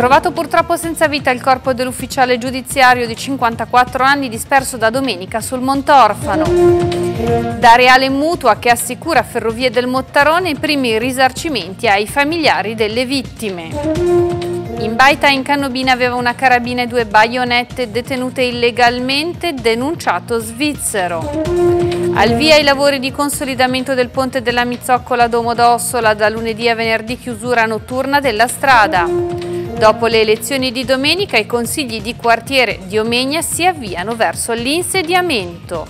Trovato purtroppo senza vita il corpo dell'ufficiale giudiziario di 54 anni disperso da domenica sul Monte Orfano. Da Reale Mutua che assicura Ferrovie del Mottarone i primi risarcimenti ai familiari delle vittime. In baita in Canobina aveva una carabina e due baionette detenute illegalmente, denunciato svizzero. Al via i lavori di consolidamento del ponte della Mizzoccola Domo d'Ossola da lunedì a venerdì chiusura notturna della strada. Dopo le elezioni di domenica i consigli di quartiere di Omegna si avviano verso l'insediamento.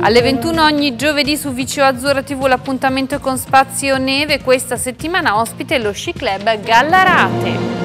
Alle 21 ogni giovedì su Viceo Azzurra TV l'appuntamento con Spazio Neve, questa settimana ospite lo sci club Gallarate.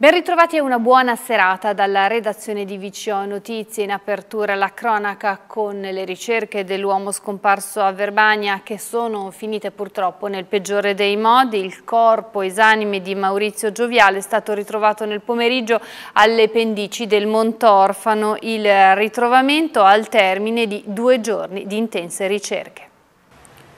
Ben ritrovati e una buona serata dalla redazione di Vicio Notizie. In apertura la cronaca con le ricerche dell'uomo scomparso a Verbania che sono finite purtroppo nel peggiore dei modi. Il corpo esanime di Maurizio Gioviale è stato ritrovato nel pomeriggio alle pendici del Montorfano. Il ritrovamento al termine di due giorni di intense ricerche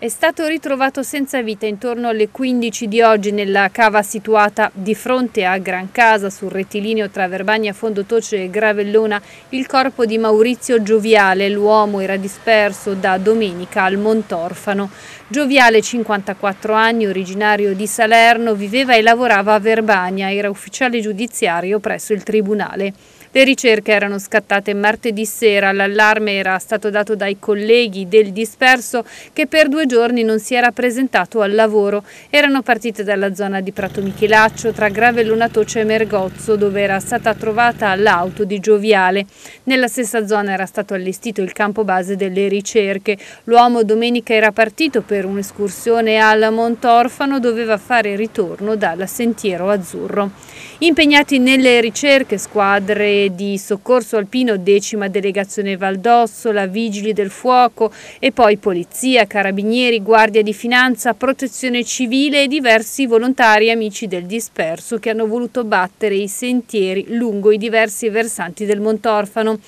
è stato ritrovato senza vita intorno alle 15 di oggi nella cava situata di fronte a Gran Casa sul rettilineo tra Verbagna, Fondotoce e Gravellona il corpo di Maurizio Gioviale. L'uomo era disperso da domenica al Montorfano. Gioviale, 54 anni, originario di Salerno, viveva e lavorava a Verbagna, era ufficiale giudiziario presso il tribunale. Le ricerche erano scattate martedì sera, l'allarme era stato dato dai colleghi del disperso che per due giorni non si era presentato al lavoro. Erano partite dalla zona di Prato Michelaccio tra Grave Gravellunatoce e Mergozzo dove era stata trovata l'auto di Gioviale. Nella stessa zona era stato allestito il campo base delle ricerche. L'uomo domenica era partito per un'escursione al Montorfano, doveva fare ritorno dal Sentiero Azzurro. Impegnati nelle ricerche squadre di soccorso alpino, decima delegazione Valdosso, la vigili del fuoco e poi polizia, carabinieri, guardia di finanza, protezione civile e diversi volontari amici del disperso che hanno voluto battere i sentieri lungo i diversi versanti del Montorfano.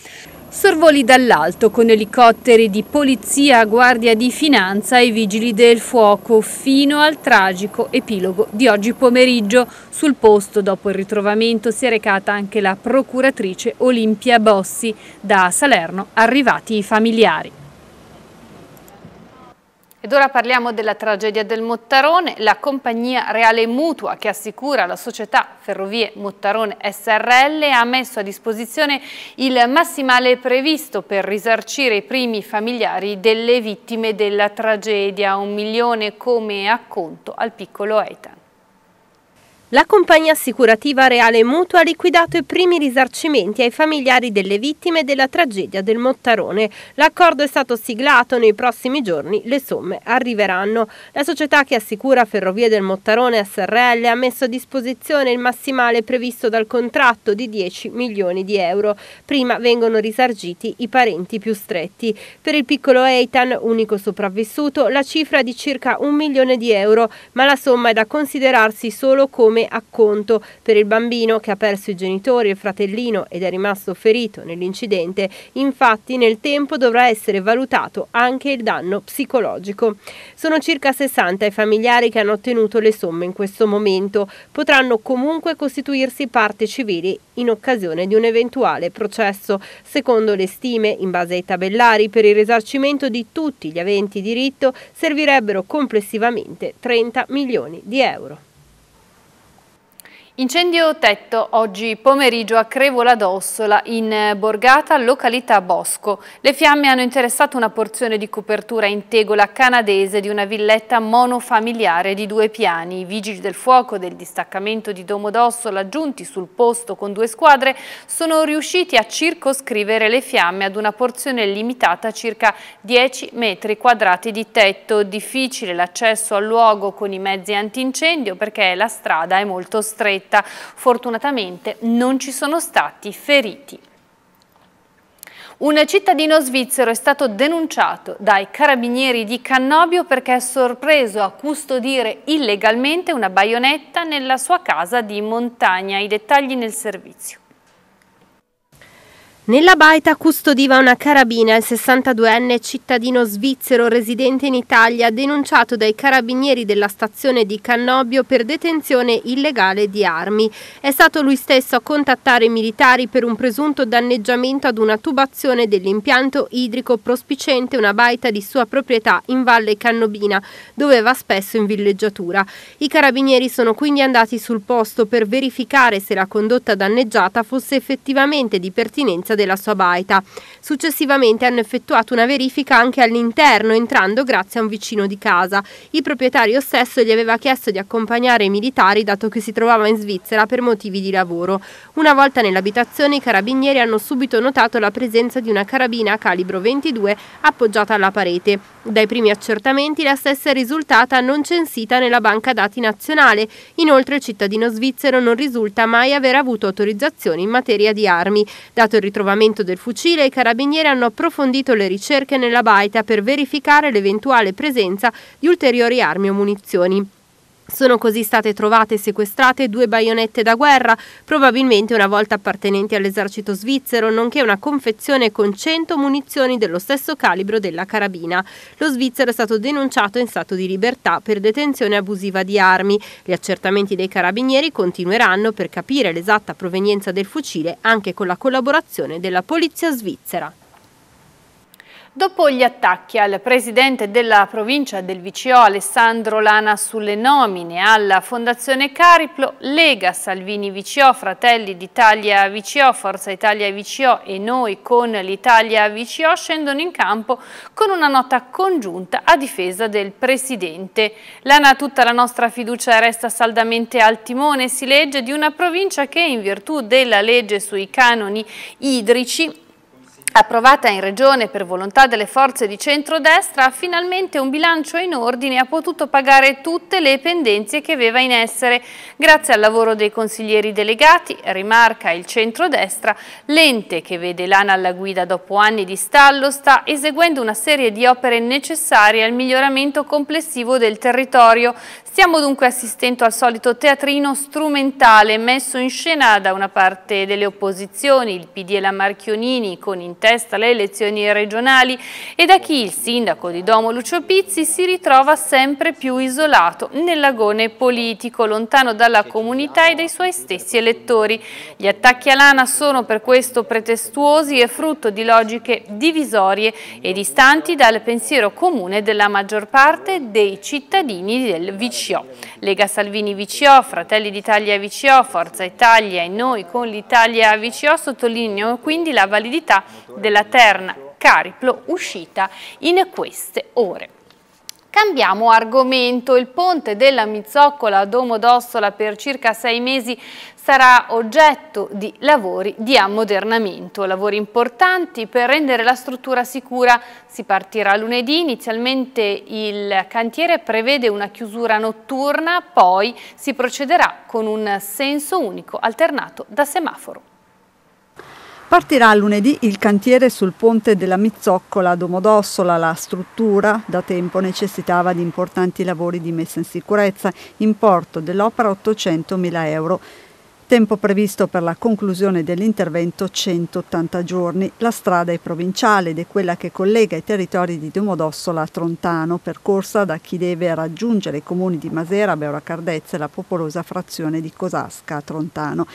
Sorvoli dall'alto con elicotteri di polizia, guardia di finanza e vigili del fuoco fino al tragico epilogo di oggi pomeriggio. Sul posto dopo il ritrovamento si è recata anche la procuratrice Olimpia Bossi. Da Salerno arrivati i familiari. Ed ora parliamo della tragedia del Mottarone, la compagnia reale mutua che assicura la società Ferrovie Mottarone SRL ha messo a disposizione il massimale previsto per risarcire i primi familiari delle vittime della tragedia, un milione come acconto al piccolo Eitan. La compagnia assicurativa Reale Mutua ha liquidato i primi risarcimenti ai familiari delle vittime della tragedia del Mottarone. L'accordo è stato siglato, nei prossimi giorni le somme arriveranno. La società che assicura Ferrovie del Mottarone SRL ha messo a disposizione il massimale previsto dal contratto di 10 milioni di euro. Prima vengono risargiti i parenti più stretti. Per il piccolo Eitan, unico sopravvissuto, la cifra è di circa un milione di euro, ma la somma è da considerarsi solo come come acconto per il bambino che ha perso i genitori e il fratellino ed è rimasto ferito nell'incidente. Infatti nel tempo dovrà essere valutato anche il danno psicologico. Sono circa 60 i familiari che hanno ottenuto le somme in questo momento. Potranno comunque costituirsi parte civili in occasione di un eventuale processo. Secondo le stime, in base ai tabellari, per il risarcimento di tutti gli aventi diritto servirebbero complessivamente 30 milioni di euro. Incendio tetto oggi pomeriggio a Crevola d'Ossola in eh, Borgata, località Bosco. Le fiamme hanno interessato una porzione di copertura in tegola canadese di una villetta monofamiliare di due piani. I vigili del fuoco del distaccamento di Domodossola, d'Ossola giunti sul posto con due squadre sono riusciti a circoscrivere le fiamme ad una porzione limitata a circa 10 metri quadrati di tetto. Difficile l'accesso al luogo con i mezzi antincendio perché la strada è molto stretta stretta. Fortunatamente non ci sono stati feriti. Un cittadino svizzero è stato denunciato dai carabinieri di Cannobio perché è sorpreso a custodire illegalmente una baionetta nella sua casa di montagna. I dettagli nel servizio. Nella baita custodiva una carabina il 62enne cittadino svizzero residente in Italia denunciato dai carabinieri della stazione di Cannobio per detenzione illegale di armi. È stato lui stesso a contattare i militari per un presunto danneggiamento ad una tubazione dell'impianto idrico prospicente una baita di sua proprietà in Valle Cannobina, dove va spesso in villeggiatura. I carabinieri sono quindi andati sul posto per verificare se la condotta danneggiata fosse effettivamente di pertinenza sicurezza della sua baita. Successivamente hanno effettuato una verifica anche all'interno, entrando grazie a un vicino di casa. Il proprietario stesso gli aveva chiesto di accompagnare i militari dato che si trovava in Svizzera per motivi di lavoro. Una volta nell'abitazione i carabinieri hanno subito notato la presenza di una carabina a calibro 22 appoggiata alla parete. Dai primi accertamenti la stessa è risultata non censita nella banca dati nazionale. Inoltre il cittadino svizzero non risulta mai aver avuto autorizzazioni in materia di armi. Dato il ritrovamento ritrovamento del fucile, i carabinieri hanno approfondito le ricerche nella baita per verificare l'eventuale presenza di ulteriori armi o munizioni. Sono così state trovate e sequestrate due baionette da guerra, probabilmente una volta appartenenti all'esercito svizzero, nonché una confezione con 100 munizioni dello stesso calibro della carabina. Lo svizzero è stato denunciato in stato di libertà per detenzione abusiva di armi. Gli accertamenti dei carabinieri continueranno per capire l'esatta provenienza del fucile anche con la collaborazione della polizia svizzera. Dopo gli attacchi al presidente della provincia del VCO Alessandro Lana sulle nomine alla Fondazione Cariplo, Lega, Salvini VCO, Fratelli d'Italia VCO, Forza Italia VCO e noi con l'Italia VCO scendono in campo con una nota congiunta a difesa del presidente. Lana, tutta la nostra fiducia resta saldamente al timone, si legge di una provincia che in virtù della legge sui canoni idrici approvata in Regione per volontà delle forze di centrodestra, finalmente un bilancio in ordine ha potuto pagare tutte le pendenze che aveva in essere. Grazie al lavoro dei consiglieri delegati, rimarca il centrodestra, l'ente che vede l'ANA alla guida dopo anni di stallo sta eseguendo una serie di opere necessarie al miglioramento complessivo del territorio. Stiamo dunque assistendo al solito teatrino strumentale messo in scena da una parte delle opposizioni, il PD e la Marchionini, con in testa le elezioni regionali, e da chi il sindaco di Domo Lucio Pizzi si ritrova sempre più isolato nell'agone politico, lontano dalla comunità e dai suoi stessi elettori. Gli attacchi a Lana sono per questo pretestuosi e frutto di logiche divisorie e distanti dal pensiero comune della maggior parte dei cittadini del vicino VCO, Lega Salvini VCO, Fratelli d'Italia VCO, Forza Italia e noi con l'Italia VCO sottolineano quindi la validità della terna Cariplo uscita in queste ore. Cambiamo argomento, il ponte della Mizzoccola a Domodossola per circa sei mesi sarà oggetto di lavori di ammodernamento, lavori importanti per rendere la struttura sicura. Si partirà lunedì, inizialmente il cantiere prevede una chiusura notturna, poi si procederà con un senso unico alternato da semaforo. Partirà lunedì il cantiere sul ponte della Mizzoccola a Domodossola. La struttura da tempo necessitava di importanti lavori di messa in sicurezza, importo dell'opera 800.000 euro. Tempo previsto per la conclusione dell'intervento 180 giorni. La strada è provinciale ed è quella che collega i territori di Domodossola a Trontano, percorsa da chi deve raggiungere i comuni di Masera, Beora Cardezza e la popolosa frazione di Cosasca a Trontano.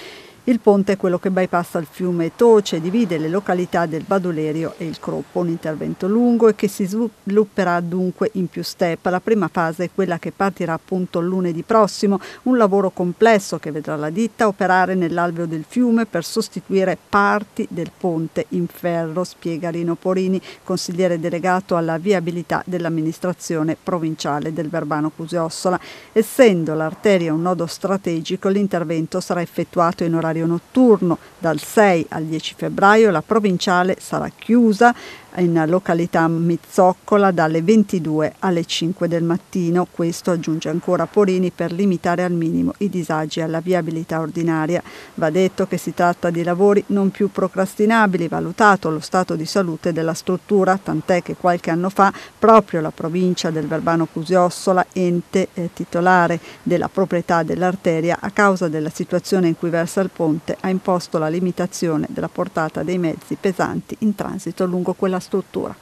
Il ponte è quello che bypassa il fiume Toce e divide le località del Badolerio e il Croppo, un intervento lungo e che si svilupperà dunque in più step. La prima fase è quella che partirà appunto lunedì prossimo, un lavoro complesso che vedrà la ditta operare nell'alveo del fiume per sostituire parti del ponte in ferro, spiega Rino Porini, consigliere delegato alla viabilità dell'amministrazione provinciale del Verbano Cusiossola. Essendo l'arteria un nodo strategico, l'intervento sarà effettuato in orario orario notturno dal 6 al 10 febbraio la provinciale sarà chiusa in località Mizzoccola dalle 22 alle 5 del mattino. Questo aggiunge ancora Porini per limitare al minimo i disagi alla viabilità ordinaria. Va detto che si tratta di lavori non più procrastinabili, valutato lo stato di salute della struttura, tant'è che qualche anno fa proprio la provincia del Verbano Cusiossola, ente eh, titolare della proprietà dell'arteria, a causa della situazione in cui versa il ponte, ha imposto la limitazione della portata dei mezzi pesanti in transito lungo quella struttura struttura.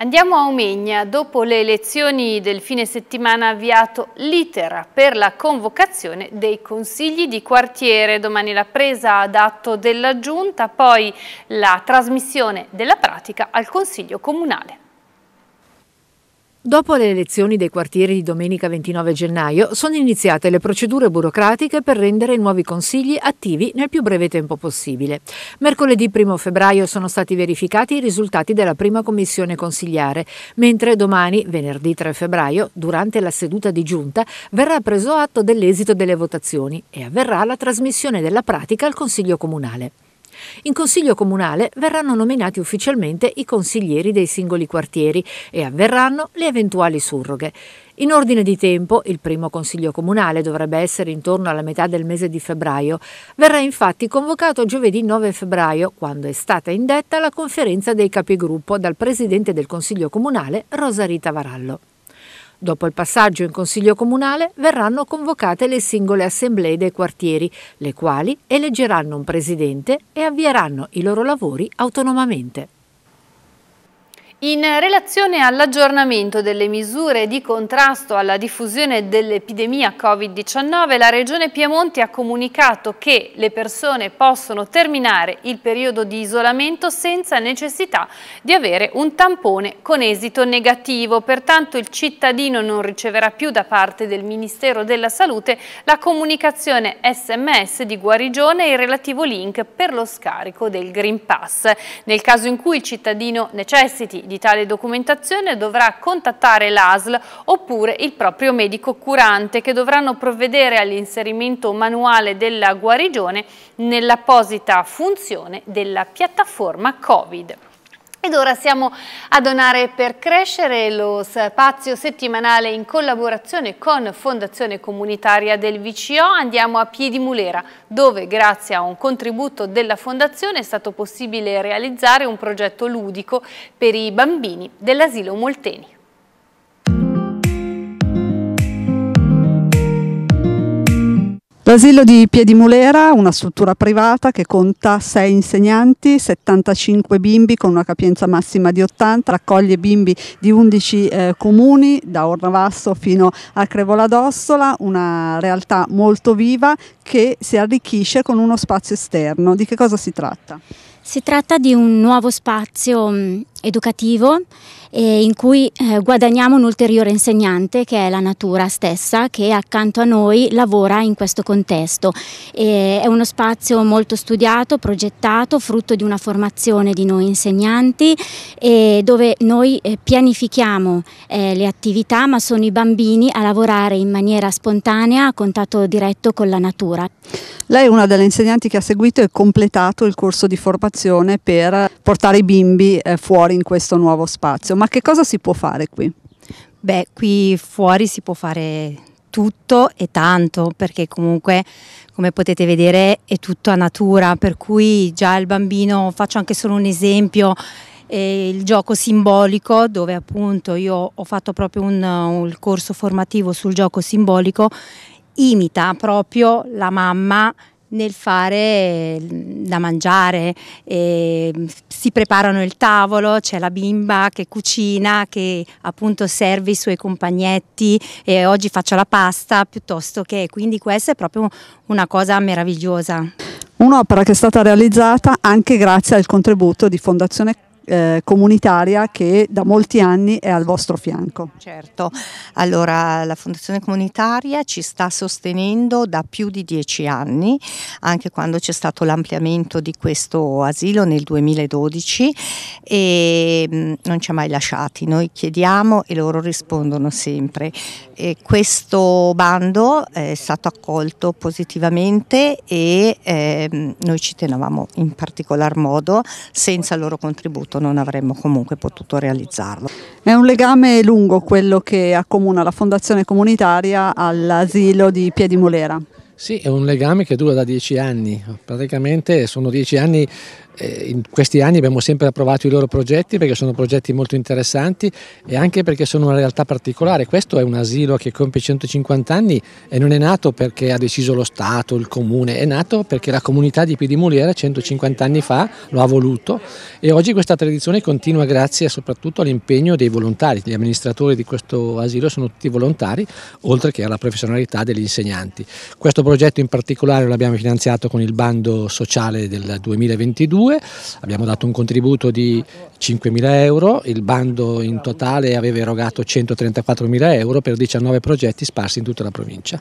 Andiamo a Omegna. Dopo le elezioni del fine settimana ha avviato l'itera per la convocazione dei consigli di quartiere. Domani la presa ad atto della Giunta, poi la trasmissione della pratica al Consiglio Comunale. Dopo le elezioni dei quartieri di domenica 29 gennaio sono iniziate le procedure burocratiche per rendere i nuovi consigli attivi nel più breve tempo possibile. Mercoledì 1 febbraio sono stati verificati i risultati della prima commissione consigliare, mentre domani, venerdì 3 febbraio, durante la seduta di giunta, verrà preso atto dell'esito delle votazioni e avverrà la trasmissione della pratica al Consiglio Comunale. In Consiglio Comunale verranno nominati ufficialmente i consiglieri dei singoli quartieri e avverranno le eventuali surroghe. In ordine di tempo, il primo Consiglio Comunale dovrebbe essere intorno alla metà del mese di febbraio. Verrà infatti convocato giovedì 9 febbraio, quando è stata indetta la conferenza dei capigruppo dal Presidente del Consiglio Comunale Rosarita Varallo. Dopo il passaggio in Consiglio Comunale verranno convocate le singole assemblee dei quartieri, le quali eleggeranno un presidente e avvieranno i loro lavori autonomamente. In relazione all'aggiornamento delle misure di contrasto alla diffusione dell'epidemia Covid-19, la Regione Piemonte ha comunicato che le persone possono terminare il periodo di isolamento senza necessità di avere un tampone con esito negativo. Pertanto il cittadino non riceverà più da parte del Ministero della Salute la comunicazione SMS di guarigione e il relativo link per lo scarico del Green Pass. Nel caso in cui il cittadino necessiti di tale documentazione dovrà contattare l'ASL oppure il proprio medico curante che dovranno provvedere all'inserimento manuale della guarigione nell'apposita funzione della piattaforma Covid. Ed ora siamo a Donare per Crescere, lo spazio settimanale in collaborazione con Fondazione Comunitaria del VCO. Andiamo a Piedimulera, dove grazie a un contributo della Fondazione è stato possibile realizzare un progetto ludico per i bambini dell'asilo Molteni. L'asilo di Piedimulera, una struttura privata che conta 6 insegnanti, 75 bimbi con una capienza massima di 80, raccoglie bimbi di 11 eh, comuni, da Ornavasso fino a Crevola d'Ossola, una realtà molto viva che si arricchisce con uno spazio esterno. Di che cosa si tratta? Si tratta di un nuovo spazio mm, educativo eh, in cui eh, guadagniamo un ulteriore insegnante che è la natura stessa che accanto a noi lavora in questo contesto. E è uno spazio molto studiato, progettato, frutto di una formazione di noi insegnanti eh, dove noi eh, pianifichiamo eh, le attività ma sono i bambini a lavorare in maniera spontanea a contatto diretto con la natura. Lei è una delle insegnanti che ha seguito e completato il corso di formazione per portare i bimbi eh, fuori in questo nuovo spazio ma che cosa si può fare qui? Beh, qui fuori si può fare tutto e tanto, perché comunque, come potete vedere, è tutto a natura, per cui già il bambino, faccio anche solo un esempio, eh, il gioco simbolico, dove appunto io ho fatto proprio un, un corso formativo sul gioco simbolico, imita proprio la mamma nel fare da mangiare, e si preparano il tavolo, c'è la bimba che cucina, che appunto serve i suoi compagnetti e oggi faccio la pasta piuttosto che, quindi questa è proprio una cosa meravigliosa. Un'opera che è stata realizzata anche grazie al contributo di Fondazione eh, comunitaria che da molti anni è al vostro fianco. Certo, allora la Fondazione Comunitaria ci sta sostenendo da più di dieci anni, anche quando c'è stato l'ampliamento di questo asilo nel 2012 e mh, mm, non ci ha mai lasciati. Noi chiediamo e loro rispondono sempre. E questo bando eh, è stato accolto positivamente e ehm, noi ci tenevamo in particolar modo, senza il loro contributo non avremmo comunque potuto realizzarlo. È un legame lungo quello che accomuna la Fondazione Comunitaria all'asilo di Piedimolera. Sì, è un legame che dura da dieci anni, praticamente sono dieci anni eh, in questi anni abbiamo sempre approvato i loro progetti perché sono progetti molto interessanti e anche perché sono una realtà particolare. Questo è un asilo che compie 150 anni e non è nato perché ha deciso lo Stato, il Comune, è nato perché la comunità di Piedimuliera 150 anni fa lo ha voluto e oggi questa tradizione continua grazie soprattutto all'impegno dei volontari. Gli amministratori di questo asilo sono tutti volontari, oltre che alla professionalità degli insegnanti. Questo progetto in particolare l'abbiamo finanziato con il bando sociale del 2022 due, abbiamo dato un contributo di 5.000 euro, il bando in totale aveva erogato 134.000 euro per 19 progetti sparsi in tutta la provincia.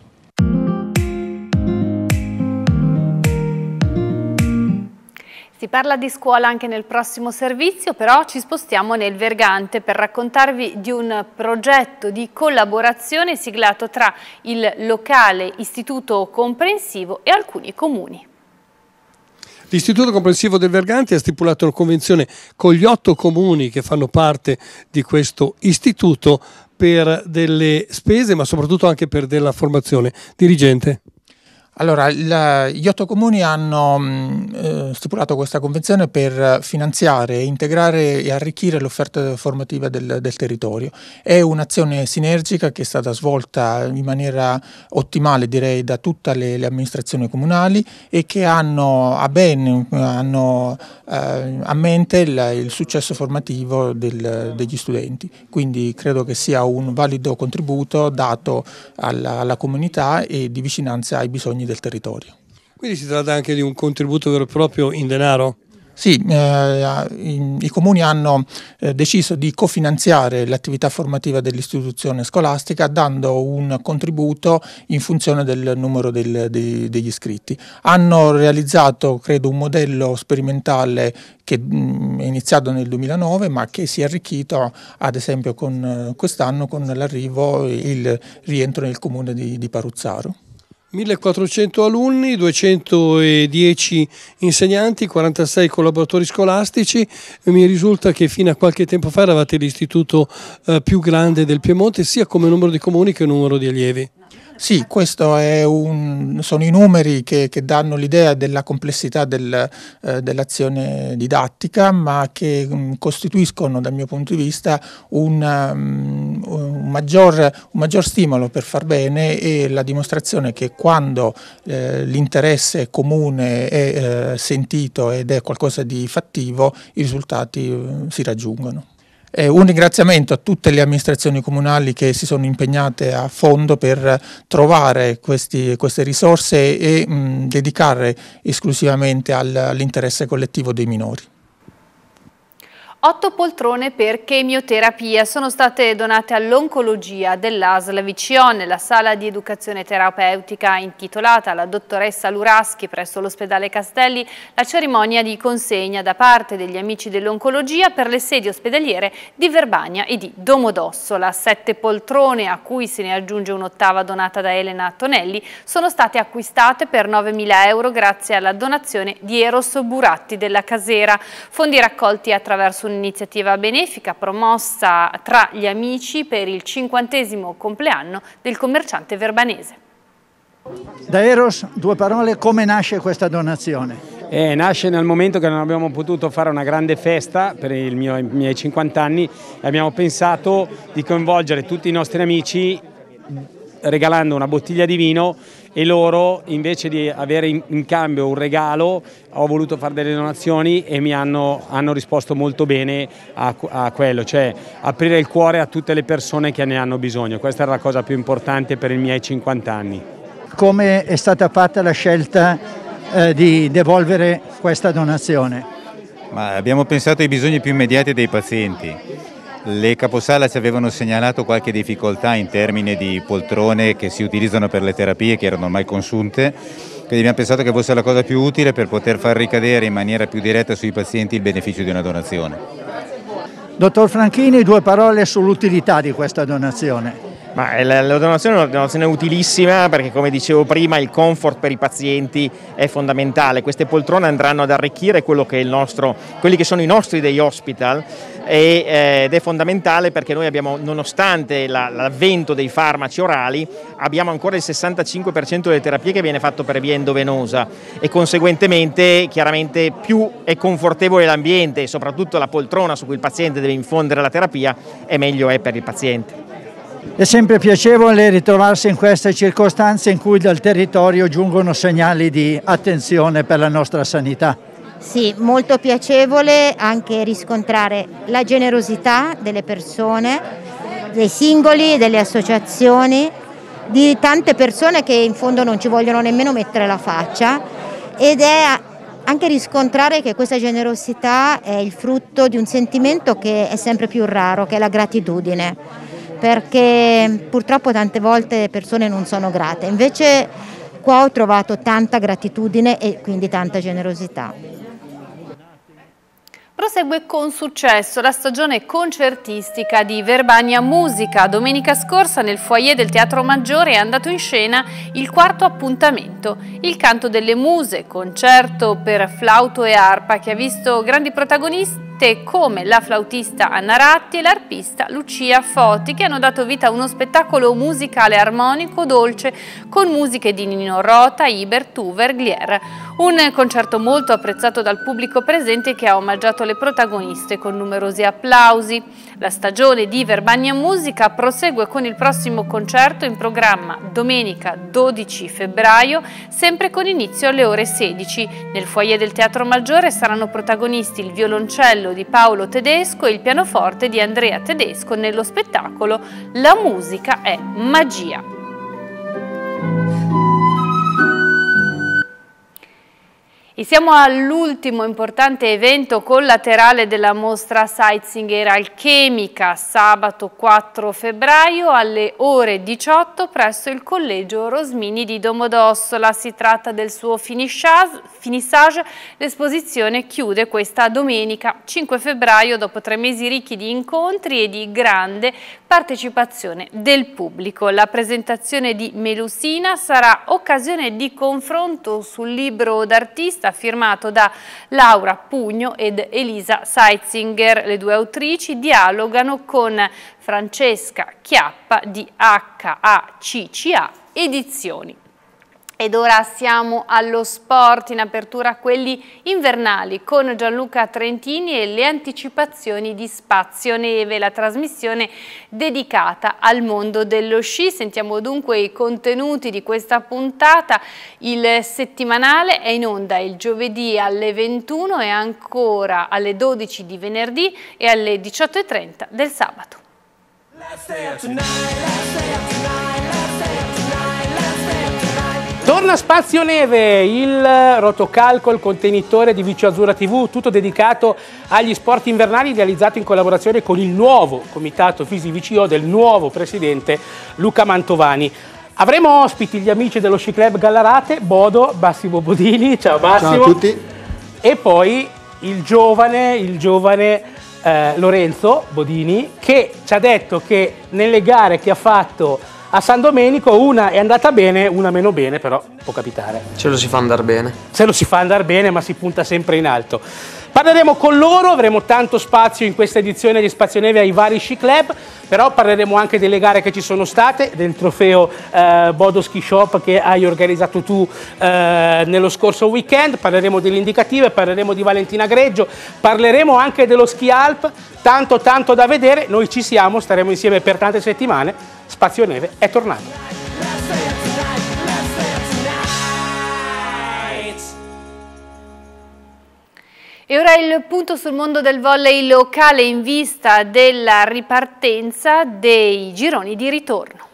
Si parla di scuola anche nel prossimo servizio, però ci spostiamo nel Vergante per raccontarvi di un progetto di collaborazione siglato tra il locale istituto comprensivo e alcuni comuni. L'Istituto Comprensivo del Verganti ha stipulato una convenzione con gli otto comuni che fanno parte di questo istituto per delle spese ma soprattutto anche per della formazione dirigente. Allora, il, gli otto comuni hanno mm, eh, stipulato questa convenzione per finanziare, integrare e arricchire l'offerta formativa del, del, territorio. È un'azione sinergica che è stata svolta in maniera ottimale, direi, da tutte le, le amministrazioni comunali e che hanno a, ben, hanno, eh, a mente il, il, successo formativo del, degli studenti. Quindi credo che sia un valido contributo dato alla, alla comunità e di vicinanza ai bisogni del territorio. Quindi si tratta anche di un contributo vero e proprio in denaro? Sì, eh, eh i, i, comuni hanno eh, deciso di cofinanziare l'attività formativa dell'istituzione scolastica dando un contributo in funzione del numero del, de, degli iscritti. Hanno realizzato, credo, un modello sperimentale che mh, mm, è iniziato nel 2009 ma che si è arricchito ad esempio con, quest'anno con l'arrivo e il rientro nel comune di, di Paruzzaro. 1400 alunni, 210 insegnanti, 46 collaboratori scolastici. Mi risulta che fino a qualche tempo fa eravate l'istituto eh, più grande del Piemonte, sia come numero di comuni che numero di allievi. Sì, questi sono i numeri che, che danno l'idea della complessità del, eh, dell'azione didattica, ma che mh, mm, costituiscono dal mio punto di vista un, um, un, maggior, un, maggior, stimolo per far bene e la dimostrazione che quando eh, l'interesse comune è eh, sentito ed è qualcosa di fattivo, i risultati mm, si raggiungono. Eh, un ringraziamento a tutte le amministrazioni comunali che si sono impegnate a fondo per trovare questi, queste risorse e mh, dedicare esclusivamente al, all'interesse collettivo dei minori. Otto poltrone per chemioterapia sono state donate all'oncologia dell'ASL VCO nella sala di educazione terapeutica intitolata alla dottoressa Luraschi presso l'ospedale Castelli la cerimonia di consegna da parte degli amici dell'oncologia per le sedi ospedaliere di Verbania e di Domodossola. Sette poltrone a cui se ne aggiunge un'ottava donata da Elena Tonelli sono state acquistate per 9.000 euro grazie alla donazione di Eros Buratti della Casera. Fondi raccolti attraverso un un'iniziativa benefica promossa tra gli amici per il cinquantesimo compleanno del commerciante verbanese. Da Eros, due parole, come nasce questa donazione? Eh, nasce nel momento che non abbiamo potuto fare una grande festa per mio, i miei 50 anni e abbiamo pensato di coinvolgere tutti i nostri amici regalando una bottiglia di vino e loro invece di avere in, cambio un regalo ho voluto fare delle donazioni e mi hanno, hanno risposto molto bene a, a, quello, cioè aprire il cuore a tutte le persone che ne hanno bisogno, questa è la cosa più importante per i miei 50 anni. Come è stata fatta la scelta eh, di devolvere questa donazione? Ma abbiamo pensato ai bisogni più immediati dei pazienti le caposala ci avevano segnalato qualche difficoltà in termini di poltrone che si utilizzano per le terapie che erano ormai consunte, quindi abbiamo pensato che fosse la cosa più utile per poter far ricadere in maniera più diretta sui pazienti il beneficio di una donazione. Dottor Franchini, due parole sull'utilità di questa donazione. Ma eh, la, donazione è una utilissima perché come dicevo prima il comfort per i pazienti è fondamentale, queste poltrone andranno ad arricchire che nostro, quelli che sono i nostri dei hospital e, eh, ed è fondamentale perché noi abbiamo, nonostante l'avvento dei farmaci orali, abbiamo ancora il 65% delle terapie che viene fatto per via endovenosa e conseguentemente chiaramente più è confortevole l'ambiente e soprattutto la poltrona su cui il paziente deve infondere la terapia e meglio è per il paziente. È sempre piacevole ritrovarsi in queste circostanze in cui dal territorio giungono segnali di attenzione per la nostra sanità. Sì, molto piacevole anche riscontrare la generosità delle persone, dei singoli, delle associazioni, di tante persone che in fondo non ci vogliono nemmeno mettere la faccia ed è anche riscontrare che questa generosità è il frutto di un sentimento che è sempre più raro, che è la gratitudine perché purtroppo tante volte le persone non sono grate, invece qua ho trovato tanta gratitudine e quindi tanta generosità. Prosegue con successo la stagione concertistica di Verbania Musica. Domenica scorsa nel foyer del Teatro Maggiore è andato in scena il quarto appuntamento, il canto delle muse, concerto per flauto e arpa che ha visto grandi protagonisti tutte come la flautista Anna Ratti e l'arpista Lucia Foti che hanno dato vita a uno spettacolo musicale armonico dolce con musiche di Nino Rota, Iber, Tuver, Glier. Un concerto molto apprezzato dal pubblico presente che ha omaggiato le protagoniste con numerosi applausi. La stagione di Verbania Musica prosegue con il prossimo concerto in programma domenica 12 febbraio, sempre con inizio alle ore 16. Nel foyer del Teatro Maggiore saranno protagonisti il violoncello di Paolo Tedesco e il pianoforte di Andrea Tedesco nello spettacolo La musica è magia. E siamo all'ultimo importante evento collaterale della mostra Sightseeing Alchemica, sabato 4 febbraio alle ore 18 presso il Collegio Rosmini di Domodossola. Si tratta del suo finissage, l'esposizione chiude questa domenica 5 febbraio dopo tre mesi ricchi di incontri e di grande partecipazione del pubblico. La presentazione di Melusina sarà occasione di confronto sul libro d'artista intervista firmato da Laura Pugno ed Elisa Seitzinger. Le due autrici dialogano con Francesca Chiappa di HACCA Edizioni. Ed ora siamo allo sport, in apertura quelli invernali con Gianluca Trentini e le anticipazioni di Spazio Neve, la trasmissione dedicata al mondo dello sci. Sentiamo dunque i contenuti di questa puntata. Il settimanale è in onda il giovedì alle 21 e ancora alle 12 di venerdì e alle 18.30 del sabato. Let's stay up tonight, let's stay up tonight. Torna Spazio Neve, il rotocalco, il contenitore di Vicio Azzurra TV, tutto dedicato agli sport invernali realizzato in collaborazione con il nuovo comitato Fisi VCO del nuovo presidente Luca Mantovani. Avremo ospiti gli amici dello Sci Club Gallarate, Bodo, Massimo Bodini, ciao Massimo. Ciao a tutti. E poi il giovane, il giovane eh, Lorenzo Bodini che ci ha detto che nelle gare che ha fatto a San Domenico una è andata bene, una meno bene, però può capitare. Ce lo si fa andare bene. Ce lo si fa andare bene, ma si punta sempre in alto. Parleremo con loro, avremo tanto spazio in questa edizione di Spazio Neve ai vari sci club, però parleremo anche delle gare che ci sono state, del trofeo eh, Bodo Ski Shop che hai organizzato tu eh, nello scorso weekend, parleremo delle indicative, parleremo di Valentina Greggio, parleremo anche dello Ski Alp, tanto tanto da vedere, noi ci siamo, staremo insieme per tante settimane, Spazio Neve è tornato. E ora il punto sul mondo del volley locale in vista della ripartenza dei gironi di ritorno.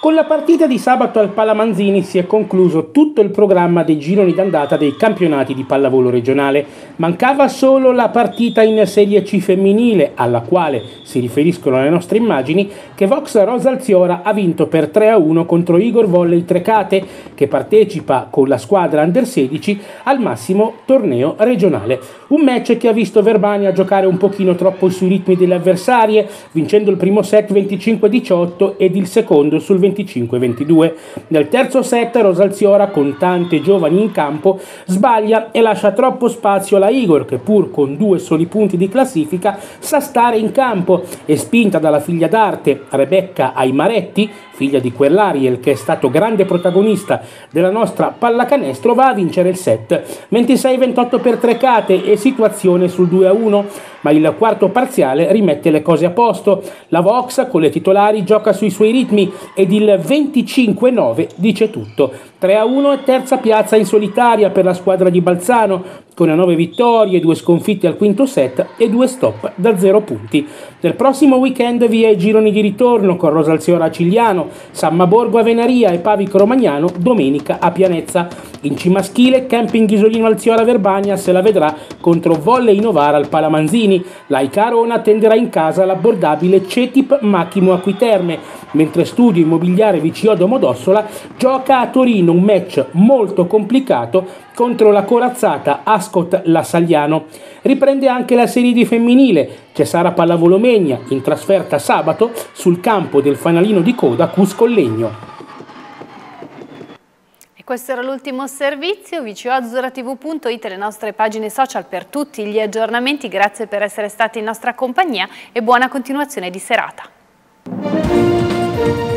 Con la partita di sabato al Palamanzini si è concluso tutto il programma dei gironi d'andata dei campionati di pallavolo regionale. Mancava solo la partita in Serie C femminile, alla quale si riferiscono le nostre immagini, che Vox Rosa Alziora ha vinto per 3-1 contro Igor Volley Trecate, che partecipa con la squadra Under 16 al massimo torneo regionale. Un match che ha visto Verbania giocare un pochino troppo sui ritmi delle avversarie, vincendo il primo set 25-18 ed il secondo sul 25 25-22. Nel terzo set Rosalziora, con tante giovani in campo, sbaglia e lascia troppo spazio alla Igor, che pur con due soli punti di classifica sa stare in campo e spinta dalla figlia d'arte Rebecca Aimaretti, figlia di quell'Ariel che è stato grande protagonista della nostra pallacanestro, va a vincere il set. 26-28 per Trecate e situazione sul 2-1, ma il quarto parziale rimette le cose a posto. La Vox con le titolari gioca sui suoi ritmi ed il il 25-9 dice tutto. 3-1 e terza piazza in solitaria per la squadra di Balzano, con 9 vittorie, 2 sconfitte al quinto set e 2 stop da 0 punti. Nel prossimo weekend vi è i gironi di ritorno con Rosalziora a Cigliano, Samma Borgo a Venaria e Pavico Romagnano domenica a Pianezza. In C maschile Camping Isolino Alziora Verbania se la vedrà contro Volle Novara al Palamanzini. La Icarona attenderà in casa l'abbordabile Cetip Macchimo Acquiterme, mentre Studio Immobiliare VCO Domodossola gioca a Torino un match molto complicato contro la corazzata Ascoli mascot la Sagliano. Riprende anche la serie di femminile, c'è Sara Pallavolo Megna in trasferta sabato sul campo del fanalino di coda Cuscollegno. Questo era l'ultimo servizio, vcoazzurratv.it e le nostre pagine social per tutti gli aggiornamenti. Grazie per essere stati in nostra compagnia e buona continuazione di serata.